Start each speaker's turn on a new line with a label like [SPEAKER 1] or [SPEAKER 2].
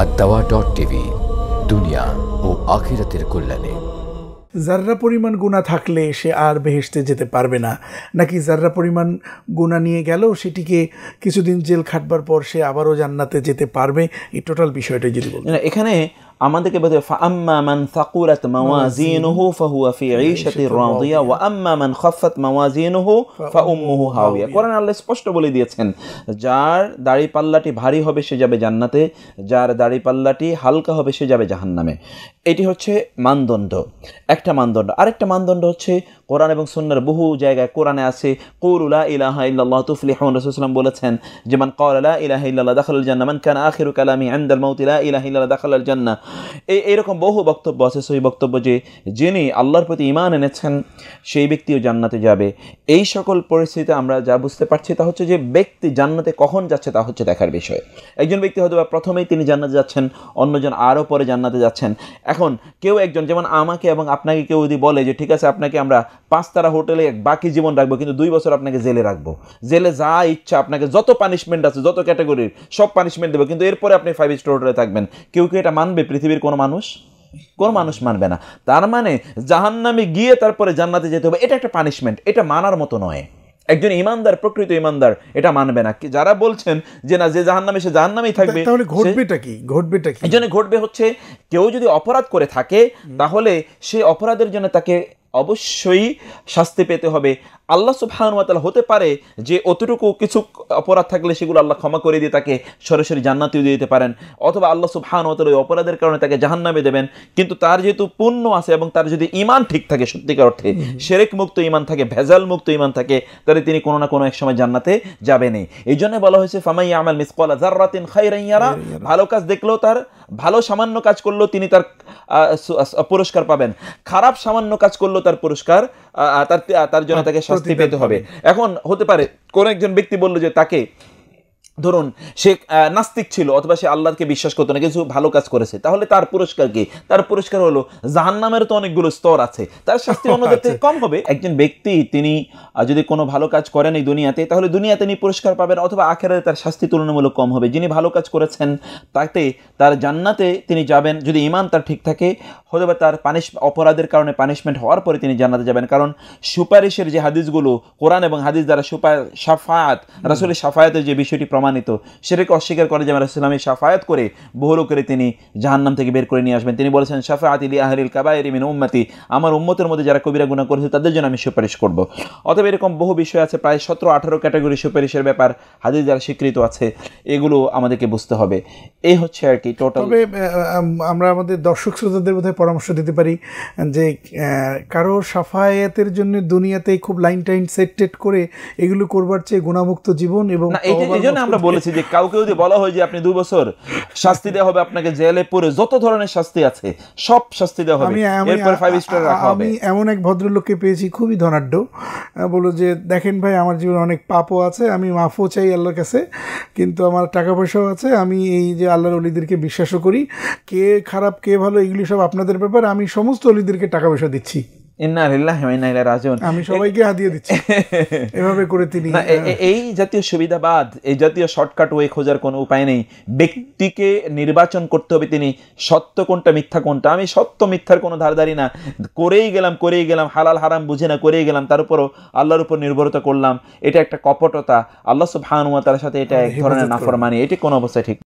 [SPEAKER 1] আর দাওয়া dot TV দুনিয়া ও আখিরাতের
[SPEAKER 2] কল্যাণে জাররা পরিমাণ গুণা থাকলে সে আর বেহেসতে যেতে পারবে না নাকি জাররা পরিমাণ গুণা নিয়ে গেল সেটিকে কিছুদিন জেল খাটবার পর সে আবারও জান্নাতে যেতে পারবে এই টোটাল বিষয়টা যদি বলি এখানে আমাদেরকে বলতে হবে আম্মা মান সাকুরাত
[SPEAKER 1] মাওয়াজিনুহু ফাহুয়া ফি ঈশাতির রাদিয়া ওয়া আম্মা মান খাফাত মাওয়াজিনুহু ফা উম্মুহু হাওয়া কোরআন আল্লাহ স্পষ্ট বলে দিয়েছেন যার দাড়ি পাল্লাটি ভারী হবে সে যাবে জান্নাতে যার দাড়ি পাল্লাটি হালকা হবে সে যাবে জাহান্নামে এটি হচ্ছে মানদণ্ড একটা মানদণ্ড আরেকটা মানদণ্ড হচ্ছে কোরআন এবং সুন্নার বহু জায়গায় কোরআনে আছে কৌরুলা ইলাহা ইল্লাল্লাহ তুফলিহন রসুলাম বলেছেন যেমন কৌরলা ইলাহা ইল্লাল্লাহ দাখাল জান্না মান কান আখিরু কালামি আন্দাল মাউতিলা ইলাহা ইল্লাল্লাহ দাখাল জান্না এই এরকম বহু বক্তব্য আছে সেই বক্তব্য যে যিনি আল্লাহর প্রতি ইমান এনেছেন সেই ব্যক্তিও জান্নাতে যাবে এই সকল পরিস্থিতিতে আমরা যা বুঝতে পারছি তা হচ্ছে যে ব্যক্তি জান্নাতে কখন যাচ্ছে তা হচ্ছে দেখার বিষয় একজন ব্যক্তি হয়তো বা প্রথমেই তিনি জান্নাতে যাচ্ছেন অন্যজন আরও পরে জান্নাতে যাচ্ছেন এখন কেউ একজন যেমন আমাকে এবং আপনাকে কেউ যদি বলে যে ঠিক আছে আপনাকে আমরা পাঁচতারা হোটেলে বাকি জীবন রাখবো কিন্তু দুই বছর আপনাকে জেলে রাখবো জেলে যা ইচ্ছা আপনাকে যত পানিশমেন্ট আছে যত ক্যাটাগরির সব পানিশমেন্ট দেবো কিন্তু এরপরে আপনি ফাইভ স্টার হোটেলে থাকবেন কেউ কেউ এটা মানবে পৃথিবীর কোনো মানুষ কোন মানুষ মানবে না তার মানে জাহান নামে গিয়ে তারপরে জান্নাতে যেতে হবে এটা একটা পানিশমেন্ট এটা মানার মতো নয় একজন ইমানদার প্রকৃত ইমানদার এটা মানবে না যারা বলছেন যে না যে জাহান নামে সে জাহান নামেই থাকবে তাহলে ঘটবেটা কি ঘটবেটা কি এই জন্য ঘটবে হচ্ছে কেউ যদি অপরাধ করে থাকে তাহলে সে অপরাধের জন্য তাকে অবশ্যই শাস্তি পেতে হবে আল্লাহ সুফহানুয়াতাল হতে পারে যে অতটুকু কিছু অপরাধ থাকলে সেগুলো আল্লাহ ক্ষমা করে দিয়ে তাকে সরাসরি জান্নাতিও দিয়ে দিতে পারেন অথবা আল্লাহ সুফহানুয়াতাল ওই অপরাধের কারণে তাকে জাহান্নামে দেবেন কিন্তু তার যেহেতু পুণ্য আছে এবং তার যদি ইমান ঠিক থাকে সত্যিকার অর্থে সেরেক মুক্ত ইমান থাকে ভেজাল মুক্ত ইমান থাকে তাহলে তিনি কোনো না কোনো এক সময় জান্নাতে যাবেনই এই জন্য বলা হয়েছে ফামাই আমাল মিসকলা জার্রাতিন খাই ভালো কাজ দেখলেও তার ভালো সামান্য কাজ করলেও তিনি তার পুরস্কার পাবেন খারাপ সামান্য কাজ করলেও তার পুরস্কার তার তার জন্য হ্যাঁ, তাকে শাস্তি পেতে হবে এখন হতে পারে কোনো একজন ব্যক্তি বললো যে তাকে ধরুন সে নাস্তিক ছিল অথবা সে আল্লাহকে বিশ্বাস করতো না কিছু ভালো কাজ করেছে তাহলে তার পুরস্কার কি তার পুরস্কার হলো জাহান নামের তো অনেকগুলো স্তর আছে তার শাস্তি অন্যদের থেকে কম হবে একজন ব্যক্তি তিনি যদি কোনো ভালো কাজ করেন এই দুনিয়াতে তাহলে দুনিয়াতে তিনি পুরস্কার পাবেন অথবা আখেরাতে তার শাস্তি তুলনামূলক কম হবে যিনি ভালো কাজ করেছেন তাতে তার জান্নাতে তিনি যাবেন যদি ইমান তার ঠিক থাকে হয়তো বা তার পানিশ অপরাধের কারণে পানিশমেন্ট হওয়ার পরে তিনি জান্নাতে যাবেন কারণ সুপারিশের যে হাদিসগুলো কোরআন এবং হাদিস দ্বারা সুপার সাফায়াত রাসুলের সাফায়াতের যে বিষয়টি প্রমাণ প্রমাণিত সেটাকে অস্বীকার করে জামাল ইসলামী সাফায়াত করে বহু লোকের তিনি জাহান্নাম থেকে বের করে নিয়ে আসবেন তিনি বলেছেন সাফা আতিলি আহরিল কাবায়ের মিন উম্মাতি আমার উম্মতের মধ্যে যারা কবিরা গুণা করেছে তাদের জন্য আমি সুপারিশ করব অতএব এরকম বহু বিষয় আছে প্রায় সতেরো আঠারো ক্যাটাগরি সুপারিশের ব্যাপার হাজির যারা স্বীকৃত আছে এগুলো আমাদেরকে বুঝতে হবে এই হচ্ছে আর কি টোটাল তবে
[SPEAKER 2] আমরা আমাদের দর্শক শ্রোতাদের বোধহয় পরামর্শ দিতে পারি যে কারো সাফায়াতের জন্য দুনিয়াতে খুব লাইন টাইন সেট টেট করে এগুলো করবার চেয়ে গুণামুক্ত জীবন এবং আমরা বলেছি
[SPEAKER 1] যে কাউকে যদি বলা হয় যে আপনি দুই বছর শাস্তি দেওয়া হবে আপনাকে জেলে পরে যত ধরনের শাস্তি আছে সব শাস্তি দেওয়া হবে এরপর ফাইভ স্টার রাখা হবে আমি
[SPEAKER 2] এমন এক ভদ্রলোককে পেয়েছি খুবই ধনাঢ্য বলো যে দেখেন ভাই আমার জীবনে অনেক পাপও আছে আমি মাফও চাই আল্লাহর কাছে কিন্তু আমার টাকা পয়সাও আছে আমি এই যে আল্লাহর অলিদেরকে বিশ্বাসও করি কে খারাপ কে ভালো এগুলি সব আপনাদের ব্যাপার আমি সমস্ত অলিদেরকে টাকা পয়সা দিচ্ছি
[SPEAKER 1] ইন্না লিল্লাহি ওয়া ইন্না আমি
[SPEAKER 2] সবাইকে দিচ্ছি
[SPEAKER 1] এভাবে করে তিনি এই জাতীয় সুবিধাবাদ এই জাতীয় শর্টকাট ওয়ে খোঁজার কোনো উপায় নেই ব্যক্তিকে নির্বাচন করতে হবে তিনি সত্য কোনটা মিথ্যা কোনটা আমি সত্য মিথ্যার কোনো ধারধারি না করেই গেলাম করেই গেলাম হালাল হারাম বুঝে না করেই গেলাম তার উপরও আল্লাহর উপর নির্ভরতা করলাম এটা একটা কপটতা আল্লাহ সুবহানাহু ওয়া সাথে এটা এক ধরনের নাফরমানি এটি কোনো অবস্থায় ঠিক